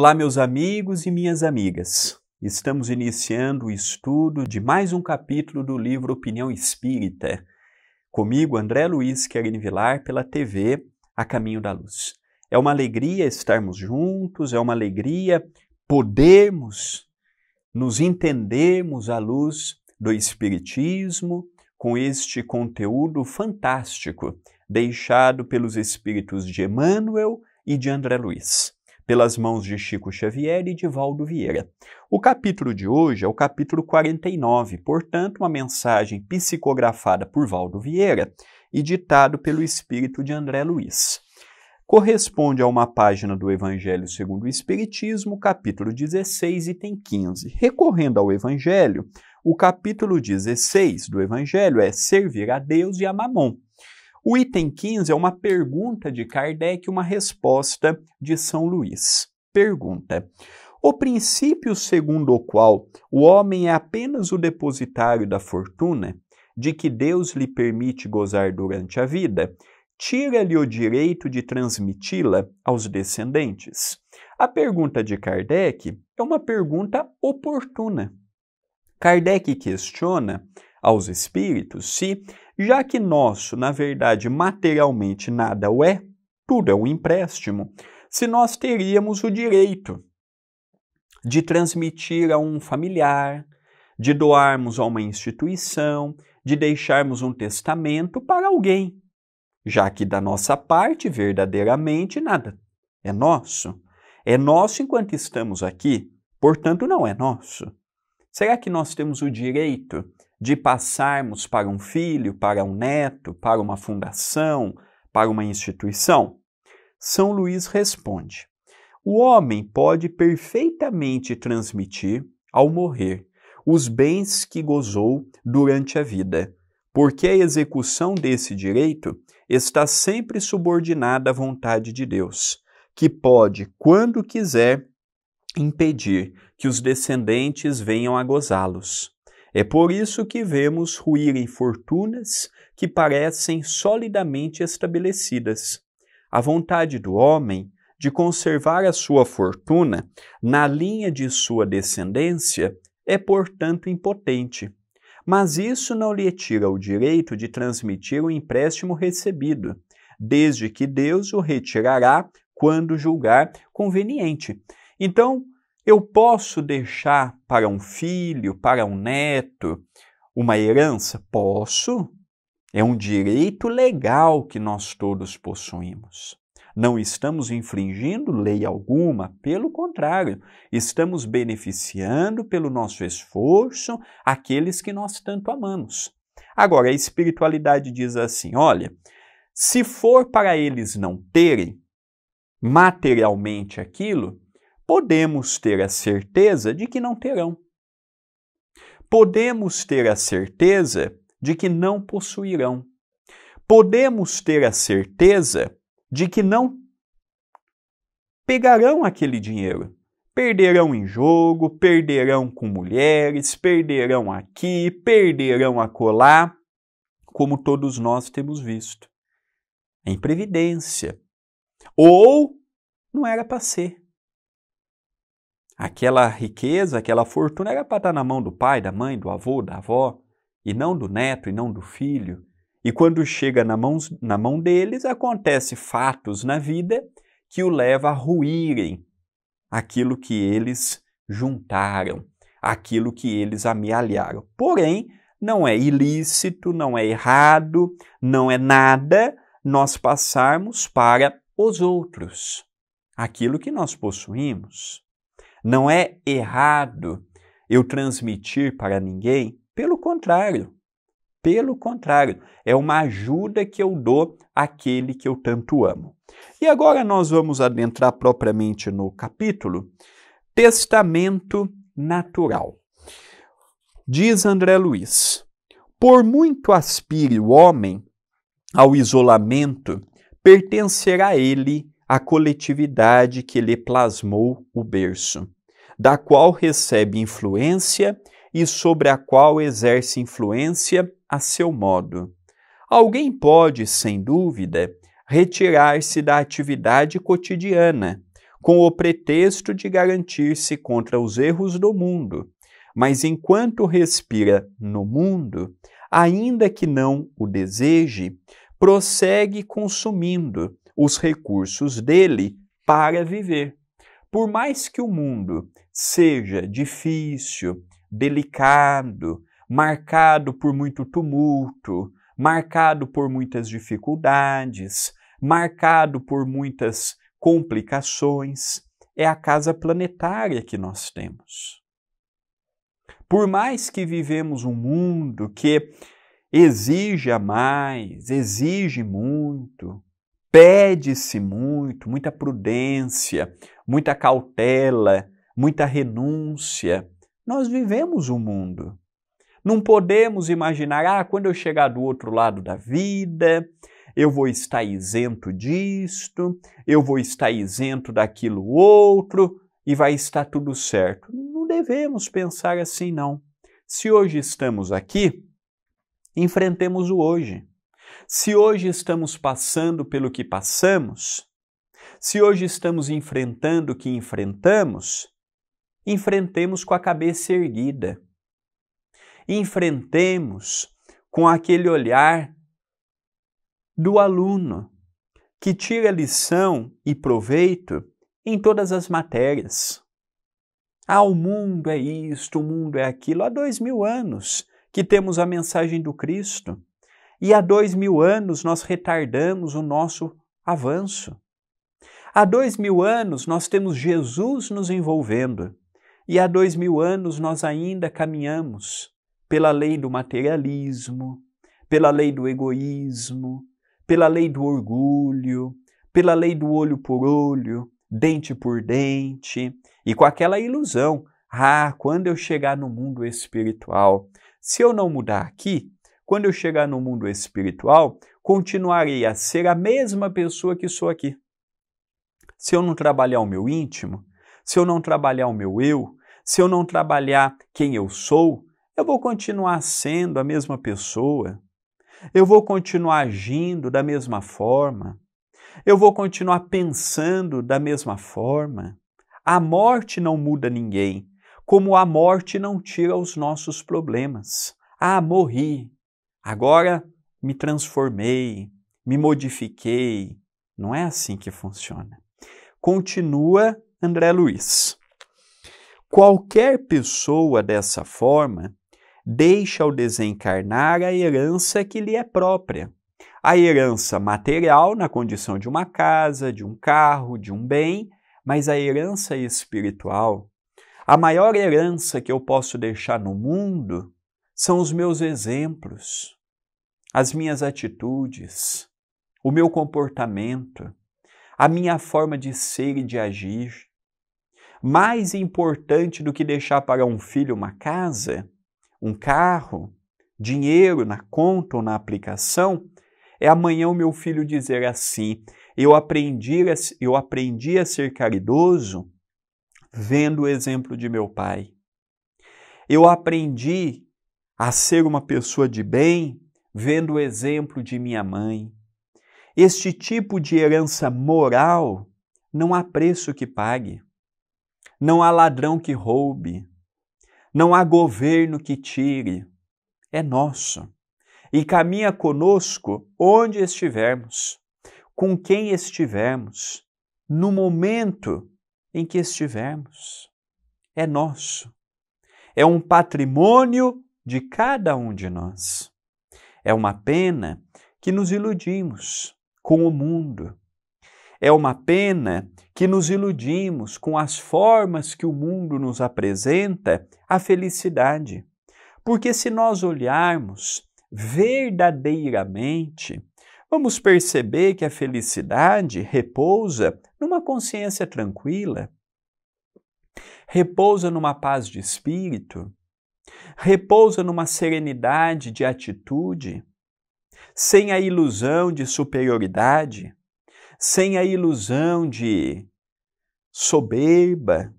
Olá, meus amigos e minhas amigas. Estamos iniciando o estudo de mais um capítulo do livro Opinião Espírita. Comigo, André Luiz Querini Vilar, pela TV A Caminho da Luz. É uma alegria estarmos juntos, é uma alegria podermos nos entendermos à luz do Espiritismo com este conteúdo fantástico deixado pelos espíritos de Emmanuel e de André Luiz pelas mãos de Chico Xavier e de Valdo Vieira. O capítulo de hoje é o capítulo 49, portanto, uma mensagem psicografada por Valdo Vieira e ditado pelo espírito de André Luiz. Corresponde a uma página do Evangelho segundo o Espiritismo, capítulo 16, item 15. Recorrendo ao Evangelho, o capítulo 16 do Evangelho é servir a Deus e a Mamon. O item 15 é uma pergunta de Kardec, uma resposta de São Luís. Pergunta: O princípio segundo o qual o homem é apenas o depositário da fortuna, de que Deus lhe permite gozar durante a vida, tira-lhe o direito de transmiti-la aos descendentes? A pergunta de Kardec é uma pergunta oportuna. Kardec questiona aos espíritos se já que nosso, na verdade, materialmente nada o é, tudo é um empréstimo, se nós teríamos o direito de transmitir a um familiar, de doarmos a uma instituição, de deixarmos um testamento para alguém, já que da nossa parte, verdadeiramente, nada é nosso. É nosso enquanto estamos aqui, portanto, não é nosso. Será que nós temos o direito de passarmos para um filho, para um neto, para uma fundação, para uma instituição? São Luís responde: o homem pode perfeitamente transmitir, ao morrer, os bens que gozou durante a vida, porque a execução desse direito está sempre subordinada à vontade de Deus, que pode, quando quiser, impedir que os descendentes venham a gozá-los. É por isso que vemos ruírem fortunas que parecem solidamente estabelecidas. A vontade do homem de conservar a sua fortuna na linha de sua descendência é, portanto, impotente. Mas isso não lhe tira o direito de transmitir o empréstimo recebido, desde que Deus o retirará quando julgar conveniente. Então, eu posso deixar para um filho, para um neto, uma herança? Posso. É um direito legal que nós todos possuímos. Não estamos infringindo lei alguma, pelo contrário, estamos beneficiando pelo nosso esforço aqueles que nós tanto amamos. Agora, a espiritualidade diz assim: olha, se for para eles não terem materialmente aquilo, podemos ter a certeza de que não terão. Podemos ter a certeza de que não possuirão. Podemos ter a certeza de que não pegarão aquele dinheiro. Perderão em jogo, perderão com mulheres, perderão aqui, perderão acolá, como todos nós temos visto. É em previdência. Ou não era para ser. Aquela riqueza, aquela fortuna era para estar tá na mão do pai, da mãe, do avô, da avó, e não do neto, e não do filho. E quando chega na mão, na mão deles, acontece fatos na vida que o leva a ruírem aquilo que eles juntaram, aquilo que eles amealharam. Porém, não é ilícito, não é errado, não é nada nós passarmos para os outros aquilo que nós possuímos. Não é errado eu transmitir para ninguém, pelo contrário. Pelo contrário, é uma ajuda que eu dou àquele que eu tanto amo. E agora nós vamos adentrar propriamente no capítulo Testamento Natural. Diz André Luiz: Por muito aspire o homem ao isolamento, pertencerá a ele a coletividade que lhe plasmou o berço, da qual recebe influência e sobre a qual exerce influência a seu modo. Alguém pode, sem dúvida, retirar-se da atividade cotidiana, com o pretexto de garantir-se contra os erros do mundo, mas enquanto respira no mundo, ainda que não o deseje, prossegue consumindo, os recursos dele para viver. Por mais que o mundo seja difícil, delicado, marcado por muito tumulto, marcado por muitas dificuldades, marcado por muitas complicações, é a casa planetária que nós temos. Por mais que vivemos um mundo que exija mais, exige muito, Pede-se muito, muita prudência, muita cautela, muita renúncia. Nós vivemos o um mundo. Não podemos imaginar, ah, quando eu chegar do outro lado da vida, eu vou estar isento disto, eu vou estar isento daquilo outro e vai estar tudo certo. Não devemos pensar assim, não. Se hoje estamos aqui, enfrentemos o hoje. Se hoje estamos passando pelo que passamos, se hoje estamos enfrentando o que enfrentamos, enfrentemos com a cabeça erguida. Enfrentemos com aquele olhar do aluno que tira lição e proveito em todas as matérias. Ah, o mundo é isto, o mundo é aquilo. Há dois mil anos que temos a mensagem do Cristo. E há dois mil anos nós retardamos o nosso avanço. Há dois mil anos nós temos Jesus nos envolvendo. E há dois mil anos nós ainda caminhamos pela lei do materialismo, pela lei do egoísmo, pela lei do orgulho, pela lei do olho por olho, dente por dente, e com aquela ilusão: ah, quando eu chegar no mundo espiritual, se eu não mudar aqui, quando eu chegar no mundo espiritual, continuarei a ser a mesma pessoa que sou aqui. Se eu não trabalhar o meu íntimo, se eu não trabalhar o meu eu, se eu não trabalhar quem eu sou, eu vou continuar sendo a mesma pessoa. Eu vou continuar agindo da mesma forma. Eu vou continuar pensando da mesma forma. A morte não muda ninguém, como a morte não tira os nossos problemas. Ah, morri, Agora me transformei, me modifiquei. Não é assim que funciona. Continua André Luiz. Qualquer pessoa dessa forma deixa ao desencarnar a herança que lhe é própria. A herança material, na condição de uma casa, de um carro, de um bem, mas a herança espiritual, a maior herança que eu posso deixar no mundo são os meus exemplos, as minhas atitudes, o meu comportamento, a minha forma de ser e de agir. Mais importante do que deixar para um filho uma casa, um carro, dinheiro na conta ou na aplicação, é amanhã o meu filho dizer assim: eu aprendi, a, eu aprendi a ser caridoso vendo o exemplo de meu pai. Eu aprendi a ser uma pessoa de bem, vendo o exemplo de minha mãe. Este tipo de herança moral não há preço que pague, não há ladrão que roube, não há governo que tire, é nosso e caminha conosco onde estivermos, com quem estivermos, no momento em que estivermos. É nosso. É um patrimônio de cada um de nós. É uma pena que nos iludimos com o mundo. É uma pena que nos iludimos com as formas que o mundo nos apresenta a felicidade. Porque se nós olharmos verdadeiramente, vamos perceber que a felicidade repousa numa consciência tranquila, repousa numa paz de espírito, repousa numa serenidade de atitude, sem a ilusão de superioridade, sem a ilusão de soberba.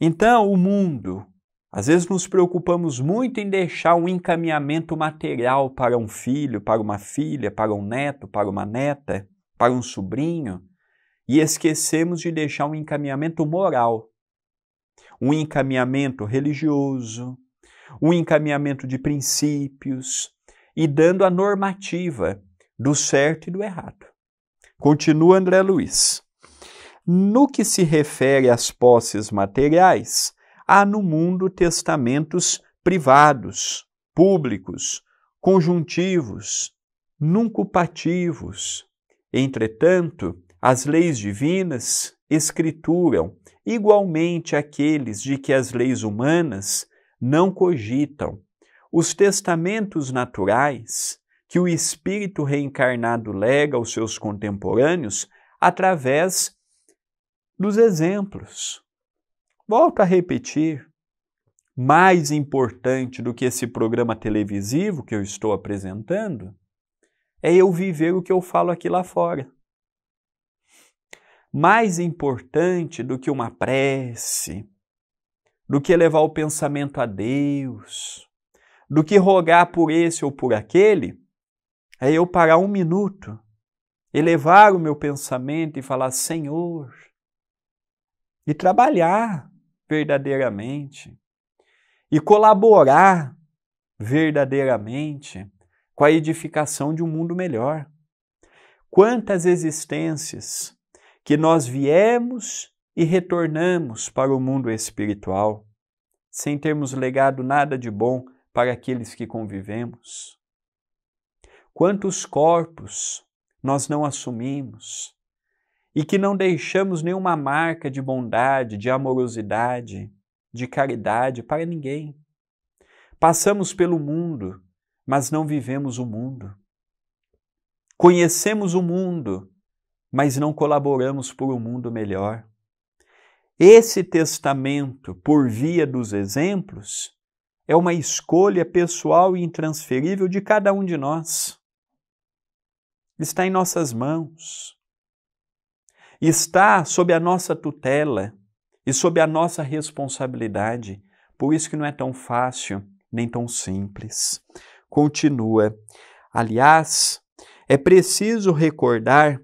Então, o mundo, às vezes nos preocupamos muito em deixar um encaminhamento material para um filho, para uma filha, para um neto, para uma neta, para um sobrinho, e esquecemos de deixar um encaminhamento moral, um encaminhamento religioso, o encaminhamento de princípios e dando a normativa do certo e do errado. Continua André Luiz. No que se refere às posses materiais, há no mundo testamentos privados, públicos, conjuntivos, nuncupativos. Entretanto, as leis divinas escrituram igualmente aqueles de que as leis humanas não cogitam. Os testamentos naturais que o espírito reencarnado lega aos seus contemporâneos através dos exemplos. Volto a repetir: mais importante do que esse programa televisivo que eu estou apresentando é eu viver o que eu falo aqui lá fora. Mais importante do que uma prece, do que levar o pensamento a Deus, do que rogar por esse ou por aquele, é eu parar um minuto, elevar o meu pensamento e falar: Senhor, e trabalhar verdadeiramente, e colaborar verdadeiramente com a edificação de um mundo melhor. Quantas existências que nós viemos e retornamos para o mundo espiritual, sem termos legado nada de bom para aqueles que convivemos? Quantos corpos nós não assumimos e que não deixamos nenhuma marca de bondade, de amorosidade, de caridade para ninguém? Passamos pelo mundo, mas não vivemos o mundo. Conhecemos o mundo, mas não colaboramos por um mundo melhor. Esse testamento, por via dos exemplos, é uma escolha pessoal e intransferível de cada um de nós. Está em nossas mãos. Está sob a nossa tutela e sob a nossa responsabilidade. Por isso que não é tão fácil nem tão simples. Continua. Aliás, é preciso recordar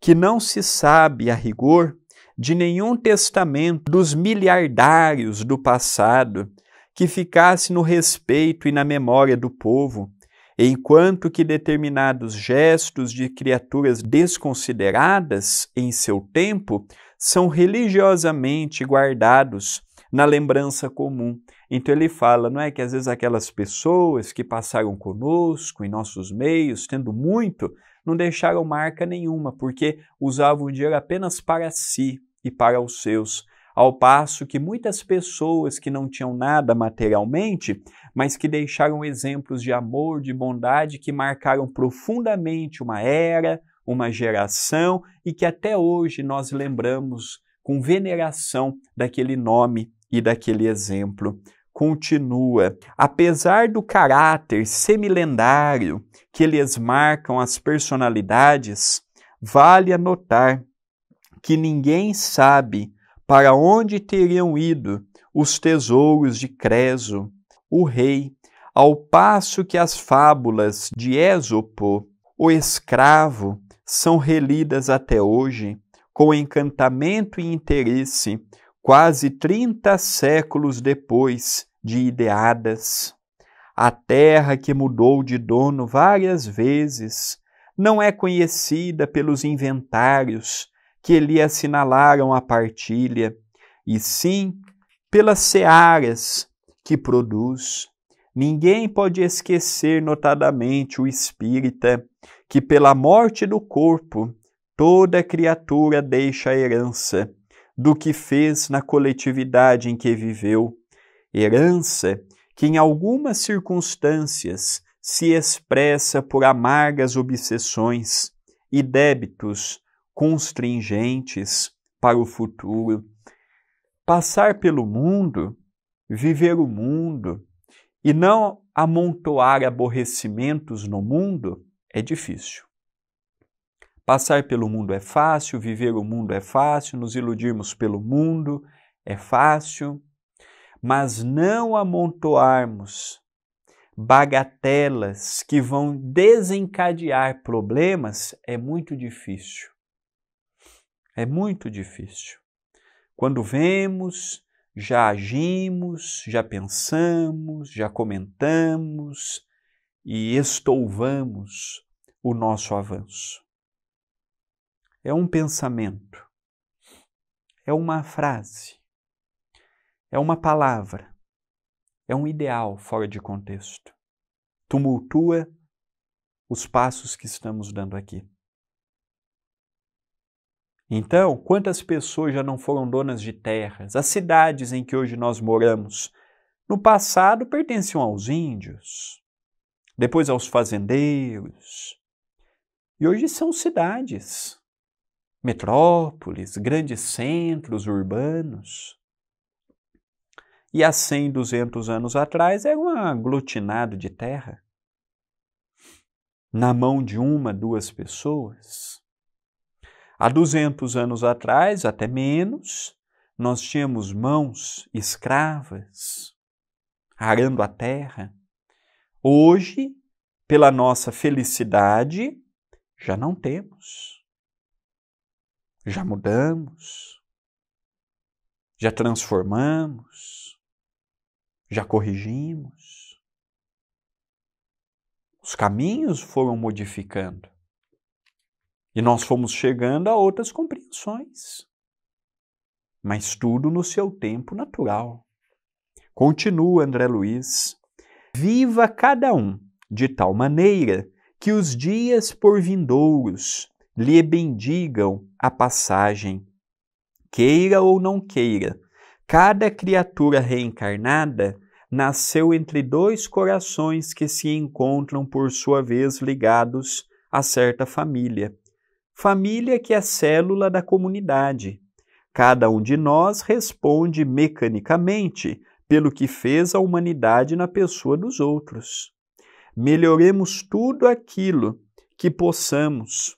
que não se sabe a rigor de nenhum testamento dos miliardários do passado que ficasse no respeito e na memória do povo, enquanto que determinados gestos de criaturas desconsideradas em seu tempo são religiosamente guardados na lembrança comum. Então ele fala, não é que às vezes aquelas pessoas que passaram conosco em nossos meios, tendo muito, não deixaram marca nenhuma, porque usavam o dinheiro apenas para si e para os seus. Ao passo que muitas pessoas que não tinham nada materialmente, mas que deixaram exemplos de amor, de bondade, que marcaram profundamente uma era, uma geração e que até hoje nós lembramos com veneração daquele nome e daquele exemplo. Continua, apesar do caráter semilendário que lhes marcam as personalidades, vale anotar que ninguém sabe para onde teriam ido os tesouros de Creso, o rei, ao passo que as fábulas de Esopo o escravo, são relidas até hoje, com encantamento e interesse, quase 30 séculos depois de ideadas. A terra que mudou de dono várias vezes não é conhecida pelos inventários que lhe assinalaram a partilha, e sim pelas searas que produz. Ninguém pode esquecer, notadamente, o espírita, que pela morte do corpo, toda criatura deixa a herança do que fez na coletividade em que viveu, herança que em algumas circunstâncias se expressa por amargas obsessões e débitos constrangentes para o futuro. Passar pelo mundo, viver o mundo e não amontoar aborrecimentos no mundo é difícil. Passar pelo mundo é fácil, viver o mundo é fácil, nos iludirmos pelo mundo é fácil, mas não amontoarmos bagatelas que vão desencadear problemas é muito difícil. É muito difícil. Quando vemos, já agimos, já pensamos, já comentamos e estouvamos o nosso avanço. É um pensamento, é uma frase, é uma palavra, é um ideal fora de contexto. Tumultua os passos que estamos dando aqui. Então, quantas pessoas já não foram donas de terras? As cidades em que hoje nós moramos, no passado pertenciam aos índios, depois aos fazendeiros, e hoje são cidades, metrópoles, grandes centros urbanos. E há 100, 200 anos atrás era um aglutinado de terra na mão de uma, duas pessoas. Há 200 anos atrás, até menos, nós tínhamos mãos escravas arando a terra. Hoje, pela nossa felicidade, já não temos. Já mudamos. Já transformamos. Já corrigimos. Os caminhos foram modificando. E nós fomos chegando a outras compreensões. Mas tudo no seu tempo natural. Continua André Luiz. Viva cada um de tal maneira que os dias por vindouros lhe bendigam a passagem. Queira ou não queira, cada criatura reencarnada nasceu entre dois corações que se encontram por sua vez ligados a certa família. Família que é célula da comunidade. Cada um de nós responde mecanicamente pelo que fez a humanidade na pessoa dos outros. Melhoremos tudo aquilo que possamos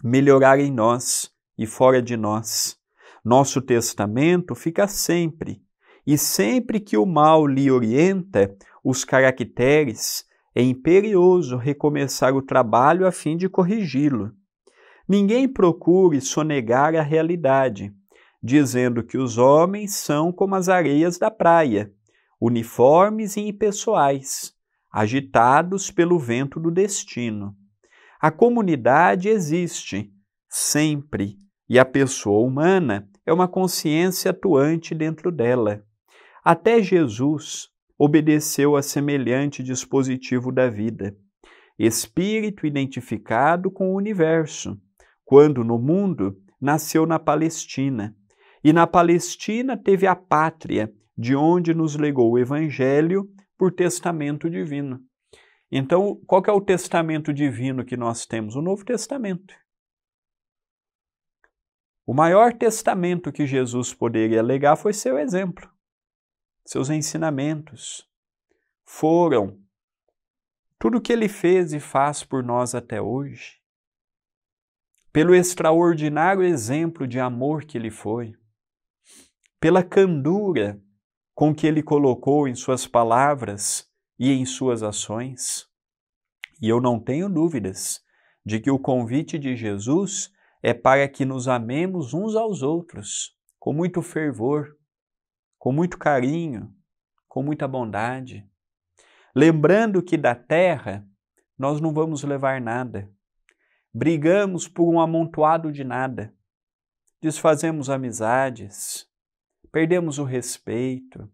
melhorar em nós e fora de nós. Nosso testamento fica sempre, e sempre que o mal lhe orienta os caracteres, é imperioso recomeçar o trabalho a fim de corrigi-lo. Ninguém procure sonegar a realidade, dizendo que os homens são como as areias da praia, uniformes e impessoais, agitados pelo vento do destino. A comunidade existe, sempre, e a pessoa humana é uma consciência atuante dentro dela. Até Jesus obedeceu a semelhante dispositivo da vida, espírito identificado com o universo, quando no mundo, nasceu na Palestina. E na Palestina teve a pátria, de onde nos legou o Evangelho por testamento divino. Então, qual é o testamento divino que nós temos? O Novo Testamento. O maior testamento que Jesus poderia legar foi seu exemplo. Seus ensinamentos foram tudo o que ele fez e faz por nós até hoje pelo extraordinário exemplo de amor que ele foi, pela candura com que ele colocou em suas palavras e em suas ações. E eu não tenho dúvidas de que o convite de Jesus é para que nos amemos uns aos outros com muito fervor, com muito carinho, com muita bondade. Lembrando que da terra nós não vamos levar nada, brigamos por um amontoado de nada, desfazemos amizades, perdemos o respeito,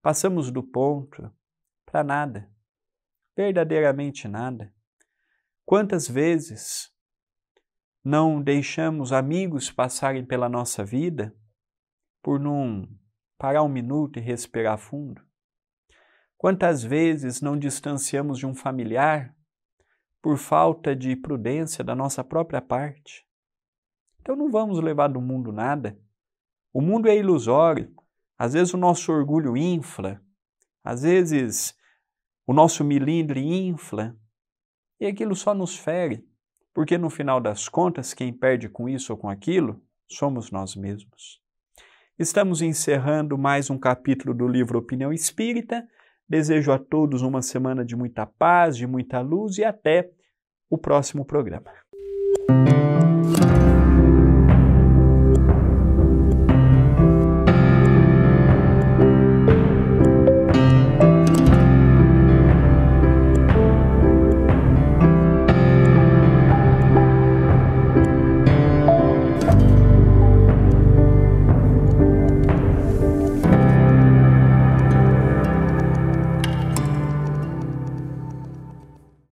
passamos do ponto para nada, verdadeiramente nada. Quantas vezes não deixamos amigos passarem pela nossa vida por não parar um minuto e respirar fundo? Quantas vezes não distanciamos de um familiar por falta de prudência da nossa própria parte. Então não vamos levar do mundo nada. O mundo é ilusório. Às vezes o nosso orgulho infla, às vezes o nosso milindre infla, e aquilo só nos fere, porque no final das contas, quem perde com isso ou com aquilo somos nós mesmos. Estamos encerrando mais um capítulo do livro Opinião Espírita. Desejo a todos uma semana de muita paz, de muita luz e até o próximo programa.